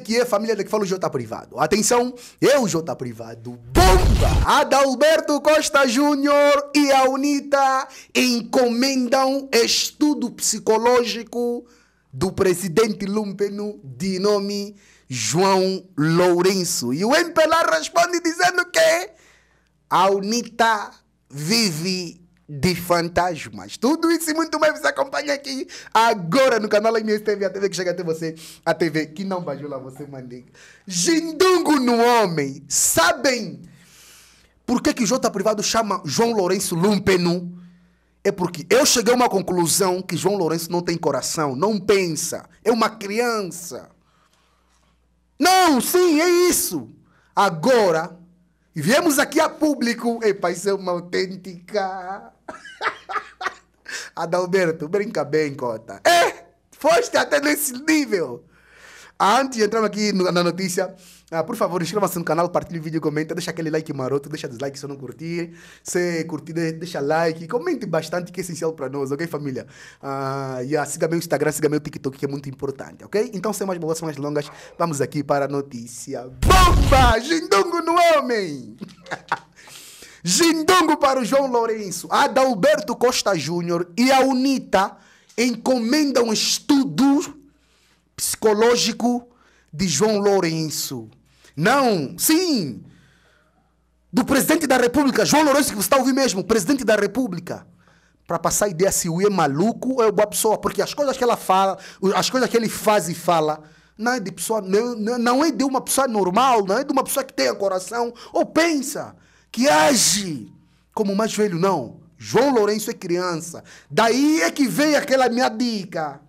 que é família que fala o Jota privado. Atenção, eu Jota privado. Bomba! Adalberto Costa Júnior e a UNITA encomendam estudo psicológico do presidente Lumpeno de nome João Lourenço. E o MPLA responde dizendo que a UNITA vive de fantasmas. Tudo isso e muito mais você acompanha aqui agora no canal TV, a TV que chega até você, a TV que não bajula você, mandei. Jindungo no homem. Sabem por que, que o J Privado chama João Lourenço Lumpenu? É porque eu cheguei a uma conclusão que João Lourenço não tem coração, não pensa, é uma criança. Não, sim, é isso. Agora, e viemos aqui a público. Epa, isso é uma autêntica. Adalberto, brinca bem, cota. É, foste até nesse nível. Antes de entrarmos aqui na notícia, ah, por favor, inscreva-se no canal, partilhe o vídeo, comenta, deixa aquele like maroto, deixa dislike se eu não curtir. Se curtir, deixa like, comente bastante que é essencial para nós, ok, família? Ah, yeah, siga meu Instagram, siga meu TikTok, que é muito importante, ok? Então, sem mais bolas, sem mais longas, vamos aqui para a notícia. Bomba! Jindongo no homem! Jindongo para o João Lourenço, Adalberto Costa Júnior e a UNITA encomendam estudo psicológico de João Lourenço. Não, sim, do presidente da República, João Lourenço, que você está ouvindo mesmo, presidente da República. Para passar a ideia se o é maluco ou é boa pessoa, porque as coisas que ela fala, as coisas que ele faz e fala, não é de pessoa, não, não é de uma pessoa normal, não é de uma pessoa que tem coração ou pensa que age como mais velho, não. João Lourenço é criança. Daí é que vem aquela minha dica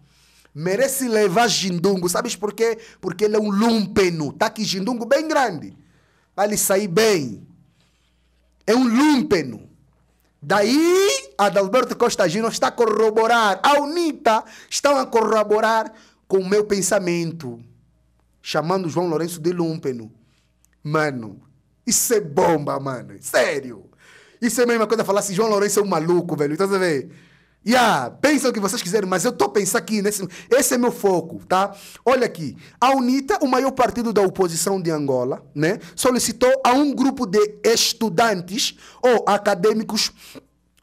merece levar jindungo. Sabes por quê? Porque ele é um lúmpeno. Está aqui jindungo bem grande. Vai lhe sair bem. É um lúmpeno. Daí, Adalberto Costa Gino está a corroborar. A UNITA estão a corroborar com o meu pensamento. Chamando João Lourenço de lúmpeno. Mano, isso é bomba, mano. Sério. Isso é a mesma coisa falar assim, João Lourenço é um maluco, velho. Então você vê... Yeah, pensa o que vocês quiserem, mas eu estou pensando aqui, nesse, esse é meu foco, tá? Olha aqui, a UNITA, o maior partido da oposição de Angola, né, solicitou a um grupo de estudantes ou acadêmicos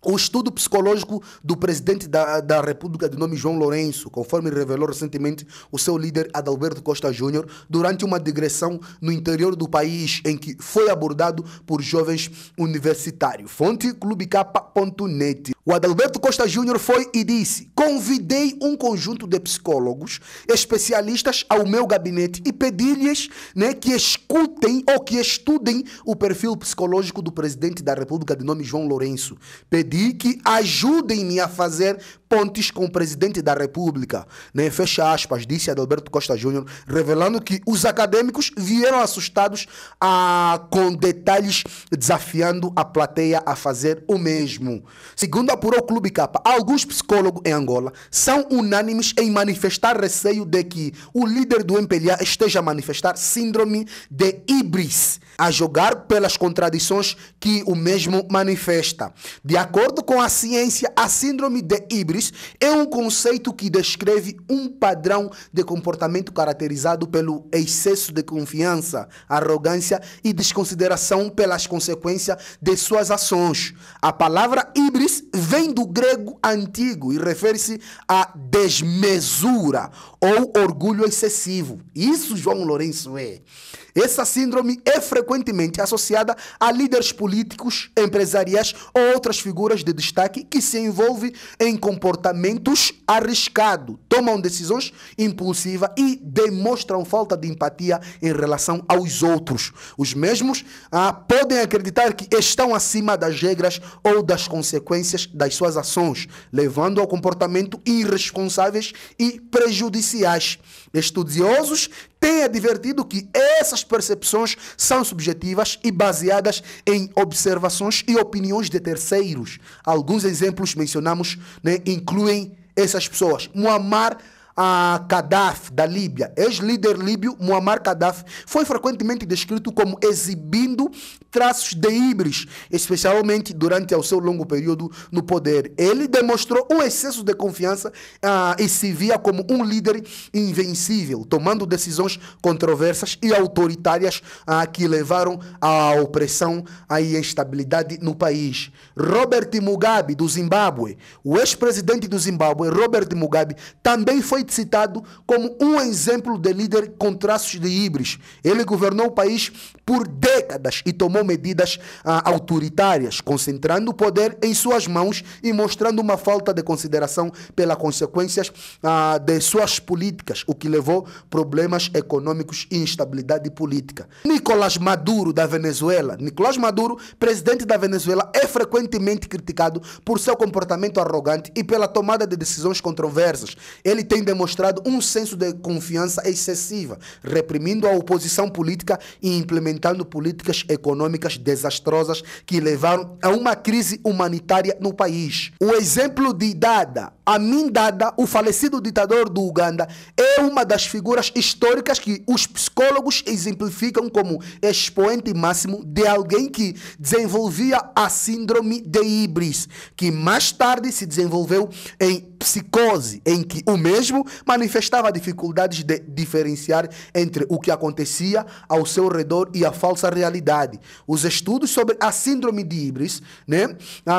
o estudo psicológico do presidente da, da República de nome João Lourenço, conforme revelou recentemente o seu líder Adalberto Costa Júnior, durante uma digressão no interior do país em que foi abordado por jovens universitários. Fonte clubecapa.net. O Adalberto Costa Júnior foi e disse: Convidei um conjunto de psicólogos especialistas ao meu gabinete e pedi-lhes né, que escutem ou que estudem o perfil psicológico do presidente da República, de nome João Lourenço. Pedi que ajudem-me a fazer pontes com o presidente da República. Né? Fecha aspas, disse Adalberto Costa Júnior, revelando que os acadêmicos vieram assustados a, com detalhes desafiando a plateia a fazer o mesmo. Segundo apurou o Clube Capa, alguns psicólogos em Angola são unânimes em manifestar receio de que o líder do MPLA esteja a manifestar síndrome de hibris, a jogar pelas contradições que o mesmo manifesta. De acordo com a ciência, a síndrome de hibris é um conceito que descreve um padrão de comportamento caracterizado pelo excesso de confiança, arrogância e desconsideração pelas consequências de suas ações. A palavra hibris vem do grego antigo e refere-se à desmesura ou orgulho excessivo. Isso João Lourenço é. Essa síndrome é frequentemente associada a líderes políticos, empresariais ou outras figuras de destaque que se envolvem em comportamentos arriscados, tomam decisões impulsivas e demonstram falta de empatia em relação aos outros. Os mesmos ah, podem acreditar que estão acima das regras ou das consequências das suas ações, levando ao comportamento irresponsáveis e prejudiciais sociais. Estudiosos têm advertido que essas percepções são subjetivas e baseadas em observações e opiniões de terceiros. Alguns exemplos mencionamos né, incluem essas pessoas. Muammar a Gaddafi da Líbia, ex-líder líbio Muammar Gaddafi, foi frequentemente descrito como exibindo traços de híbris, especialmente durante o seu longo período no poder. Ele demonstrou um excesso de confiança ah, e se via como um líder invencível, tomando decisões controversas e autoritárias ah, que levaram à opressão e à instabilidade no país. Robert Mugabe, do Zimbábue, o ex-presidente do Zimbábue, Robert Mugabe, também foi citado como um exemplo de líder com traços de híbris. Ele governou o país por décadas e tomou medidas ah, autoritárias, concentrando o poder em suas mãos e mostrando uma falta de consideração pelas consequências ah, de suas políticas, o que levou problemas econômicos e instabilidade política. Nicolás Maduro, da Venezuela. Nicolás Maduro, presidente da Venezuela, é frequentemente criticado por seu comportamento arrogante e pela tomada de decisões controversas. Ele tem demonstrado um senso de confiança excessiva, reprimindo a oposição política e implementando políticas econômicas desastrosas que levaram a uma crise humanitária no país. O exemplo de Dada, mim Dada, o falecido ditador do Uganda, é uma das figuras históricas que os psicólogos exemplificam como expoente máximo de alguém que desenvolvia a síndrome de Ibris, que mais tarde se desenvolveu em psicose em que o mesmo manifestava dificuldades de diferenciar entre o que acontecia ao seu redor e a falsa realidade. Os estudos sobre a síndrome de Ibris, né,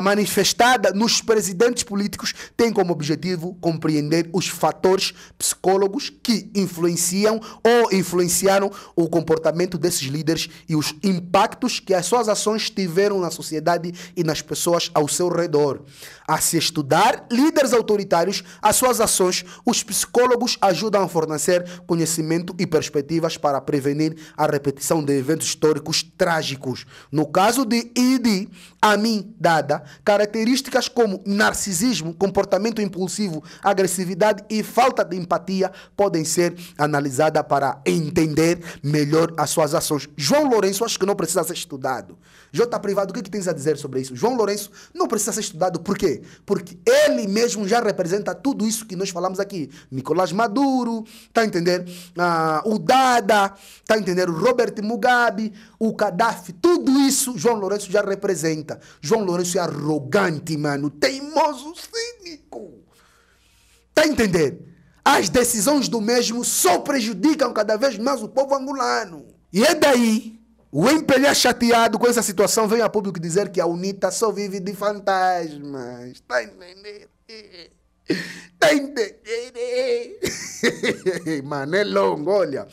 manifestada nos presidentes políticos, têm como objetivo compreender os fatores psicólogos que influenciam ou influenciaram o comportamento desses líderes e os impactos que as suas ações tiveram na sociedade e nas pessoas ao seu redor. A se estudar líderes autoritários comunitários suas ações, os psicólogos ajudam a fornecer conhecimento e perspectivas para prevenir a repetição de eventos históricos trágicos. No caso de idi a mim dada, características como narcisismo, comportamento impulsivo, agressividade e falta de empatia podem ser analisadas para entender melhor as suas ações. João Lourenço, acho que não precisa ser estudado. J. Privado, o que, que tens a dizer sobre isso? João Lourenço não precisa ser estudado, por quê? Porque ele mesmo já representa representa tudo isso que nós falamos aqui. Nicolás Maduro, tá a entender? Ah, o Dada, tá a entender? O Robert Mugabe, o Gaddafi, tudo isso João Lourenço já representa. João Lourenço é arrogante, mano, teimoso, cínico. Tá a entender? As decisões do mesmo só prejudicam cada vez mais o povo angolano. E é daí o MPLA chateado com essa situação vem a público dizer que a UNITA só vive de fantasmas. Está entendendo? Mané longo, olha.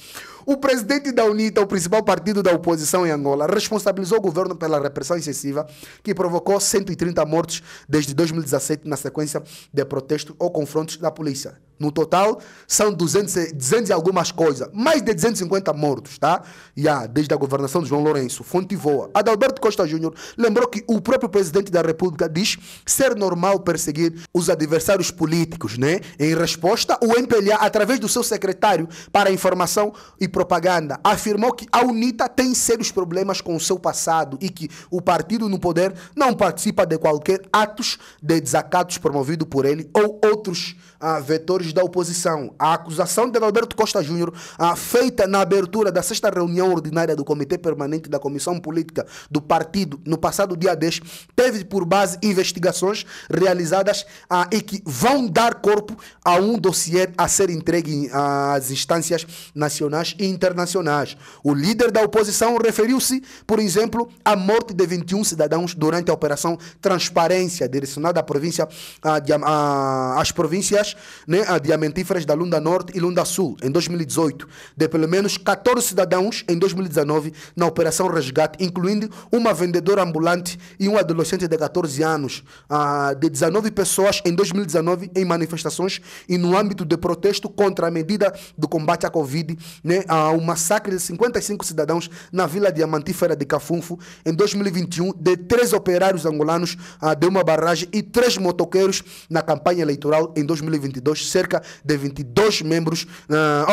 O presidente da UNITA, o principal partido da oposição em Angola, responsabilizou o governo pela repressão excessiva que provocou 130 mortes desde 2017 na sequência de protestos ou confrontos da polícia. No total, são 200, 200 e algumas coisas. Mais de 250 mortos, tá? Yeah, desde a governação de João Lourenço. Fonte voa. Adalberto Costa Júnior lembrou que o próprio presidente da República diz ser normal perseguir os adversários políticos, né? Em resposta, o MPLA, através do seu secretário para informação e propaganda, afirmou que a UNITA tem sérios problemas com o seu passado e que o partido no poder não participa de qualquer atos de desacatos promovido por ele ou outros ah, vetores da oposição. A acusação de Alberto Costa Júnior, feita na abertura da sexta reunião ordinária do Comitê Permanente da Comissão Política do Partido no passado dia 10, teve por base investigações realizadas ah, e que vão dar corpo a um dossiê a ser entregue às instâncias nacionais e internacionais. O líder da oposição referiu-se, por exemplo, à morte de 21 cidadãos durante a Operação Transparência, direcionada à província, ah, de, ah, às províncias né, diamantíferas da Lunda Norte e Lunda Sul em 2018, de pelo menos 14 cidadãos em 2019 na Operação Resgate, incluindo uma vendedora ambulante e um adolescente de 14 anos, ah, de 19 pessoas em 2019 em manifestações e no âmbito de protesto contra a medida do combate à Covid, né, um massacre de 55 cidadãos na Vila Diamantífera de Cafunfo em 2021, de três operários angolanos ah, de uma barragem e três motoqueiros na campanha eleitoral em 2022, cerca de 22 membros, uh,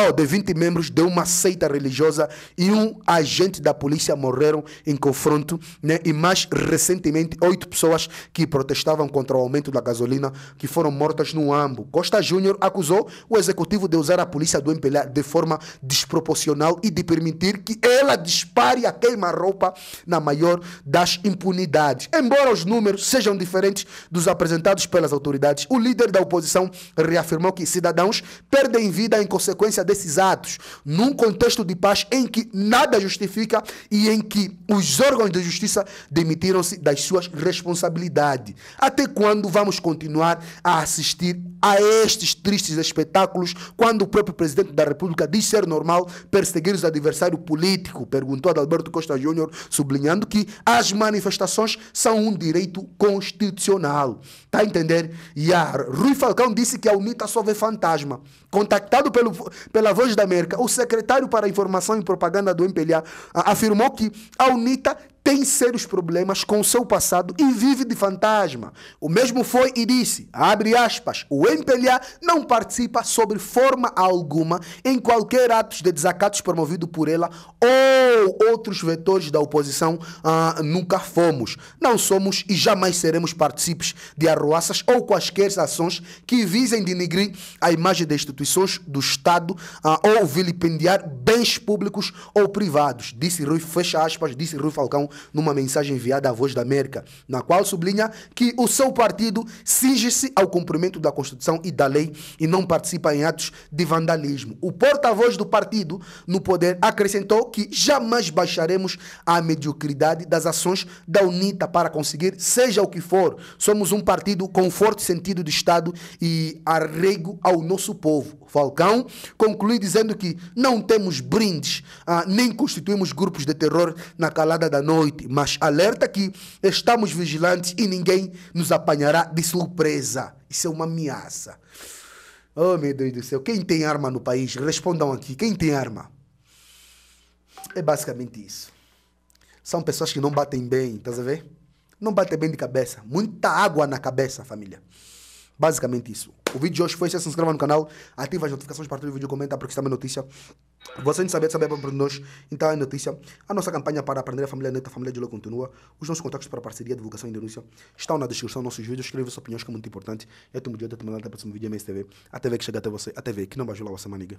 oh, de 20 membros de uma seita religiosa e um agente da polícia morreram em confronto, né? E mais recentemente, oito pessoas que protestavam contra o aumento da gasolina que foram mortas no AMBO. Costa Júnior acusou o executivo de usar a polícia do MPLA de forma desproporcional e de permitir que ela dispare a queima-roupa na maior das impunidades. Embora os números sejam diferentes dos apresentados pelas autoridades, o líder da oposição reafirmou que que cidadãos perdem vida em consequência desses atos, num contexto de paz em que nada justifica e em que os órgãos de justiça demitiram-se das suas responsabilidades. Até quando vamos continuar a assistir a estes tristes espetáculos quando o próprio presidente da República diz ser normal perseguir os adversários políticos? Perguntou Adalberto Costa Júnior, sublinhando que as manifestações são um direito constitucional. Está a entender? E a Rui Falcão disse que a UNITA só nave fantasma. Contactado pelo, pela Voz da América, o secretário para Informação e Propaganda do MPLA afirmou que a UNITA tem sérios problemas com o seu passado e vive de fantasma. O mesmo foi e disse, abre aspas, o MPLA não participa sobre forma alguma em qualquer ato de desacatos promovido por ela ou outros vetores da oposição. Ah, nunca fomos, não somos e jamais seremos partícipes de arruaças ou quaisquer ações que visem denegrir a imagem das instituições do Estado ah, ou vilipendiar bens públicos ou privados, disse Rui, fecha aspas, disse Rui Falcão numa mensagem enviada à Voz da América, na qual sublinha que o seu partido cinge-se ao cumprimento da Constituição e da lei e não participa em atos de vandalismo. O porta-voz do partido no poder acrescentou que jamais baixaremos a mediocridade das ações da UNITA para conseguir, seja o que for, somos um partido com forte sentido de Estado e arrego ao nosso povo. Falcão conclui dizendo que não temos brindes, ah, nem constituímos grupos de terror na calada da noite noite, mas alerta que estamos vigilantes e ninguém nos apanhará de surpresa. Isso é uma ameaça. Oh, meu Deus do céu. Quem tem arma no país? Respondam aqui. Quem tem arma? É basicamente isso. São pessoas que não batem bem, estás a ver? Não batem bem de cabeça. Muita água na cabeça, família. Basicamente isso. O vídeo de hoje foi esse. Se inscreva no canal, ativa as notificações, partilha o vídeo, comenta, porque está é uma notícia. Você não sabem saber é para nós. Então, a notícia. A nossa campanha para aprender a família neta, a família de Lula continua. Os nossos contatos para parceria, divulgação e denúncia estão na descrição dos nossos vídeos. Escreva suas opiniões, que é muito importante. Eu tenho muito de te até o próximo vídeo, MSTV. A TV que chega até você, a TV que não vai ajudar você, maniga.